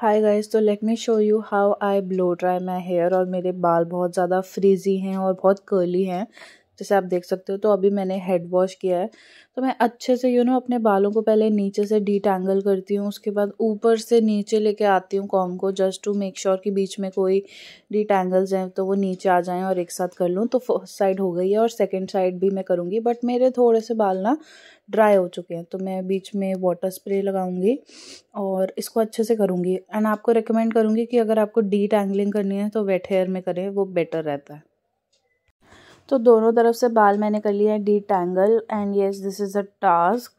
हाय guys तो let me show you how I blow dry my hair और मेरे बाल बहुत ज़्यादा फ्रीजी हैं और बहुत कर्ली हैं जैसे आप देख सकते हो तो अभी मैंने हेड वॉश किया है तो मैं अच्छे से यू नो अपने बालों को पहले नीचे से डीटैंगल करती हूँ उसके बाद ऊपर से नीचे लेके आती हूँ कॉम को जस्ट टू मेक श्योर कि बीच में कोई टैंगल्स हैं तो वो नीचे आ जाएँ और एक साथ कर लूँ तो फर्स्ट साइड हो गई है और सेकेंड साइड भी मैं करूँगी बट मेरे थोड़े से बाल ना ड्राई हो चुके हैं तो मैं बीच में वाटर स्प्रे लगाऊंगी और इसको अच्छे से करूँगी एंड आपको रिकमेंड करूँगी कि अगर आपको डी टैंगलिंग करनी है तो वेट हेयर में करें वो बेटर रहता है तो दोनों तरफ से बाल मैंने कर लिए हैं detangle and yes this is a task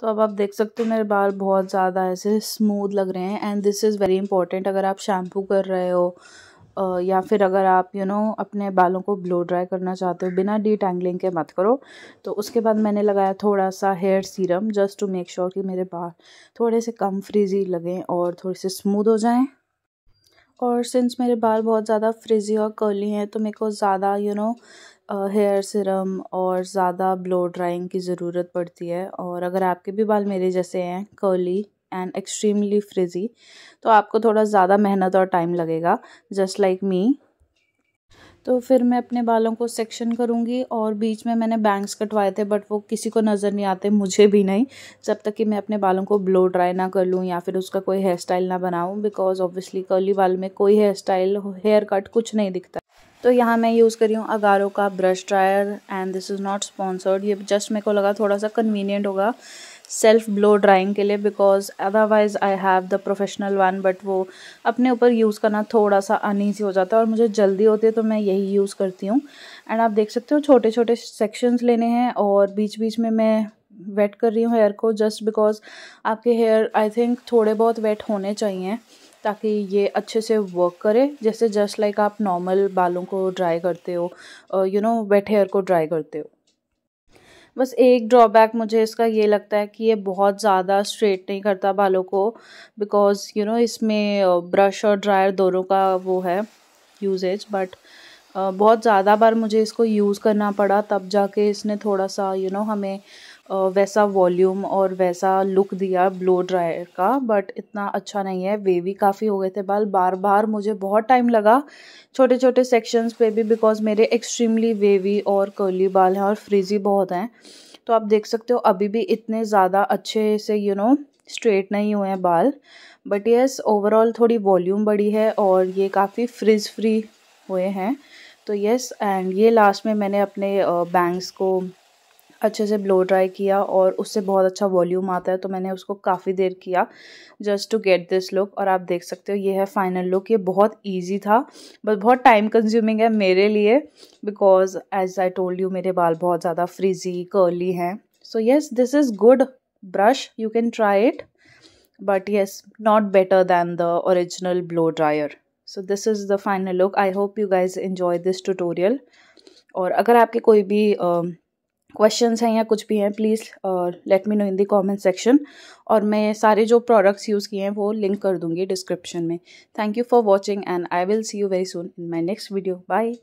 तो अब आप देख सकते हो मेरे बाल बहुत ज़्यादा ऐसे स्मूद लग रहे हैं and this is very important अगर आप शैम्पू कर रहे हो Uh, या फिर अगर आप यू you नो know, अपने बालों को ब्लो ड्राई करना चाहते हो बिना डी टैंगलिंग के मत करो तो उसके बाद मैंने लगाया थोड़ा सा hair serum just to make sure कि मेरे बाल थोड़े से कम फ्रिजी लगें और थोड़े से स्मूथ हो जाएं और सिंस मेरे बाल बहुत ज़्यादा फ्रिजी और कर्ली हैं तो मेरे को ज़्यादा यू नो हेयर सीरम और ज़्यादा ब्लो ड्राइंग की ज़रूरत पड़ती है और अगर आपके भी बाल मेरे जैसे हैं कर्ली एंड एक्सट्रीमली फ्रिजी तो आपको थोड़ा ज़्यादा मेहनत और टाइम लगेगा जस्ट लाइक मी तो फिर मैं अपने बालों को सेक्शन करूँगी और बीच में मैंने बैंग्स कटवाए थे बट वो किसी को नज़र नहीं आते मुझे भी नहीं जब तक कि मैं अपने बालों को ब्लो ड्राई ना कर लूँ या फिर उसका कोई हेयर स्टाइल ना बनाऊँ बिकॉज ऑब्वियसली कर्ली बाल में कोई हेयर स्टाइल हेयर कट कुछ नहीं दिखता तो यहाँ मैं यूज़ करी हूँ अगारो का brush dryer and this is not sponsored ये जस्ट मेरे को लगा थोड़ा सा कन्वीनियंट होगा सेल्फ ब्लो ड्राइंग के लिए because otherwise I have the professional one but वो अपने ऊपर यूज़ करना थोड़ा सा अनईजी हो जाता है और मुझे जल्दी होती है तो मैं यही यूज़ करती हूँ एंड आप देख सकते हो छोटे छोटे सेक्शंस लेने हैं और बीच बीच में मैं वेट कर रही हूँ हेयर को जस्ट बिकॉज आपके हेयर आई थिंक थोड़े बहुत वेट होने चाहिए ताकि ये अच्छे से वर्क करे जैसे जस्ट लाइक आप नॉर्मल बालों को ड्राई करते हो यू नो वेट हेयर को ड्राई करते हो बस एक ड्रॉबैक मुझे इसका ये लगता है कि ये बहुत ज़्यादा स्ट्रेट नहीं करता बालों को बिकॉज़ यू नो इसमें ब्रश और ड्रायर दोनों का वो है यूजेज बट बहुत ज़्यादा बार मुझे इसको यूज़ करना पड़ा तब जाके इसने थोड़ा सा यू you नो know, हमें वैसा वॉल्यूम और वैसा लुक दिया ब्लो ड्रायर का बट इतना अच्छा नहीं है वेवी काफ़ी हो गए थे बाल बार बार मुझे बहुत टाइम लगा छोटे छोटे सेक्शंस पे भी बिकॉज मेरे एक्सट्रीमली वेवी और कर्ली बाल हैं और फ्रीजी बहुत हैं तो आप देख सकते हो अभी भी इतने ज़्यादा अच्छे से यू नो स्ट्रेट नहीं हुए हैं बाल बट येस ओवरऑल थोड़ी वॉल्यूम बढ़ी है और ये काफ़ी फ्रिज फ्री हुए हैं तो येस एंड ये लास्ट में मैंने अपने बैंग्स को अच्छे से ब्लो ड्राई किया और उससे बहुत अच्छा वॉल्यूम आता है तो मैंने उसको काफ़ी देर किया just to get this look और आप देख सकते हो ये है फाइनल लुक ये बहुत ईजी था बट बहुत टाइम कंज्यूमिंग है मेरे लिए because as I told you मेरे बाल बहुत ज़्यादा फ्रीजी कर्ली हैं so yes this is good brush you can try it but yes not better than the original blow dryer so this is the final look I hope you guys enjoy this tutorial और अगर आपके कोई भी questions हैं या कुछ भी हैं please let me know in the comment section और मैं सारे जो प्रोडक्ट्स यूज़ किए हैं वो लिंक कर दूँगी डिस्क्रिप्शन में thank you for watching and I will see you very soon in my next video bye